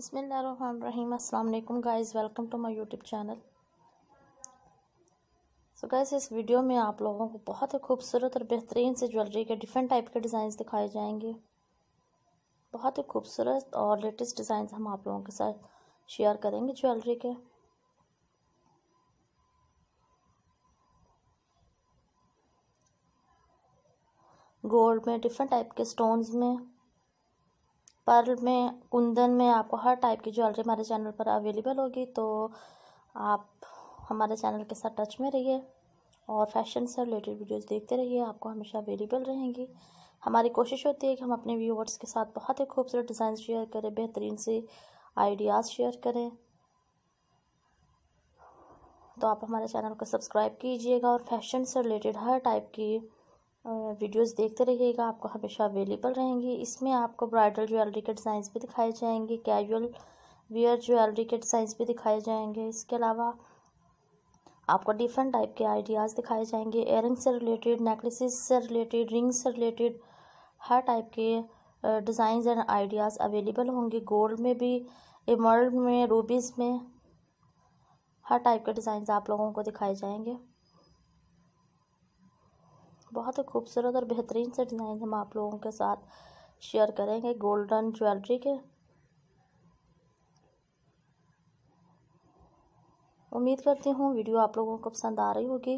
बसमीम अल्लाम guys welcome to my YouTube channel so guys इस वीडियो में आप लोगों को बहुत ही खूबसूरत और बेहतरीन से ज्वेलरी के डिफरेंट टाइप के डिज़ाइन दिखाए जाएंगे बहुत ही खूबसूरत और लेटेस्ट डिज़ाइन हम आप लोगों के साथ शेयर करेंगे ज्वेलरी के गोल्ड में डिफरेंट टाइप के स्टोन्स में पर्ल में कुंदन में आपको हर टाइप की ज्वेलरी हमारे चैनल पर अवेलेबल होगी तो आप हमारे चैनल के साथ टच में रहिए और फैशन से रिलेटेड वीडियोस देखते रहिए आपको हमेशा अवेलेबल रहेंगी हमारी कोशिश होती है कि हम अपने व्यूवर्स के साथ बहुत ही खूबसूरत डिज़ाइन शेयर करें बेहतरीन से आइडियाज़ शेयर करें तो आप हमारे चैनल को सब्सक्राइब कीजिएगा और फैशन से रिलेटेड हर टाइप की वीडियोस देखते रहिएगा आपको हमेशा अवेलेबल रहेंगी इसमें आपको ब्राइडल ज्वेलरी के डिज़ाइंस भी दिखाए जाएंगे कैजुअल वियर ज्वेलरी के डिज़ाइंस भी दिखाए जाएंगे इसके अलावा आपको डिफरेंट टाइप के आइडियाज़ दिखाए जाएंगे एयरिंग से रिलेटेड नेकलेसेस से रिलेटेड रिंग्स से रिलेटेड हर टाइप के डिज़ाइंस एंड आइडियाज़ अवेलेबल होंगे गोल्ड में भी इमर्ल्ड में रूबीज़ में हर टाइप के डिज़ाइन आप लोगों को दिखाए जाएंगे बहुत ही खूबसूरत और बेहतरीन से डिज़ाइन हम आप लोगों के साथ शेयर करेंगे गोल्डन ज्वेलरी के उम्मीद करती हूँ वीडियो आप लोगों को पसंद आ रही होगी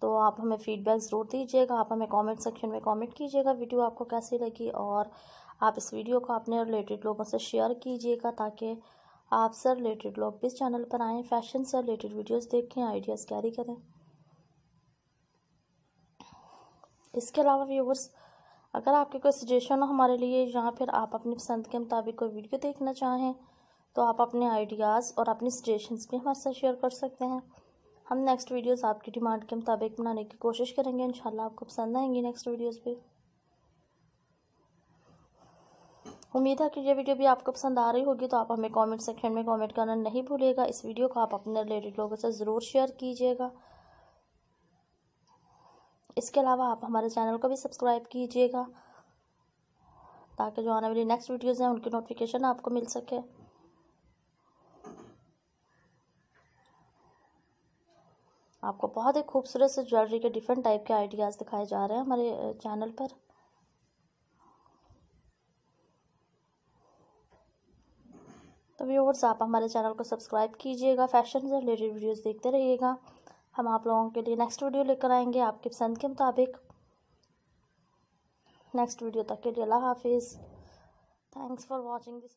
तो आप हमें फ़ीडबैक ज़रूर दीजिएगा आप हमें कमेंट सेक्शन में कमेंट कीजिएगा वीडियो आपको कैसी लगी और आप इस वीडियो को अपने रिलेटेड लोगों से शेयर कीजिएगा ताकि आपसे रिलेटेड लोग भी इस चैनल पर आएँ फैशन से रिलेटेड वीडियोज़ देखें आइडियाज़ कैरी करें इसके अलावा व्यूवर्स अगर आपके कोई सजेशन हो हमारे लिए या फिर आप अपनी पसंद के मुताबिक कोई वीडियो देखना चाहें तो आप अपने आइडियाज़ और अपनी सजेशंस भी हमारे साथ शेयर कर सकते हैं हम नेक्स्ट वीडियोस आपकी डिमांड के मुताबिक बनाने की कोशिश करेंगे इन आपको पसंद आएंगी नेक्स्ट वीडियोस भी उम्मीद है कि ये वीडियो भी आपको पसंद आ रही होगी तो आप हमें कमेंट सेक्शन में कमेंट करना नहीं भूलिएगा इस वीडियो को आप अपने रिलेटेड लोगों से ज़रूर शेयर कीजिएगा इसके अलावा आप हमारे चैनल को भी सब्सक्राइब कीजिएगा ताकि जो आने वाली नेक्स्ट वीडियोज़ हैं उनकी नोटिफिकेशन आपको मिल सके आपको बहुत ही खूबसूरत से ज्वेलरी के डिफरेंट टाइप के आइडियाज़ दिखाए जा रहे हैं हमारे चैनल पर तो व्यूवर्स आप हमारे चैनल को सब्सक्राइब कीजिएगा फैशन से रिलेटेड वीडियोस देखते रहिएगा हम आप लोगों के लिए नेक्स्ट वीडियो लेकर आएंगे आपकी पसंद के मुताबिक नेक्स्ट वीडियो तक के लिए अल्लाह हाफिज़ थैंक्स फॉर वॉचिंग दिस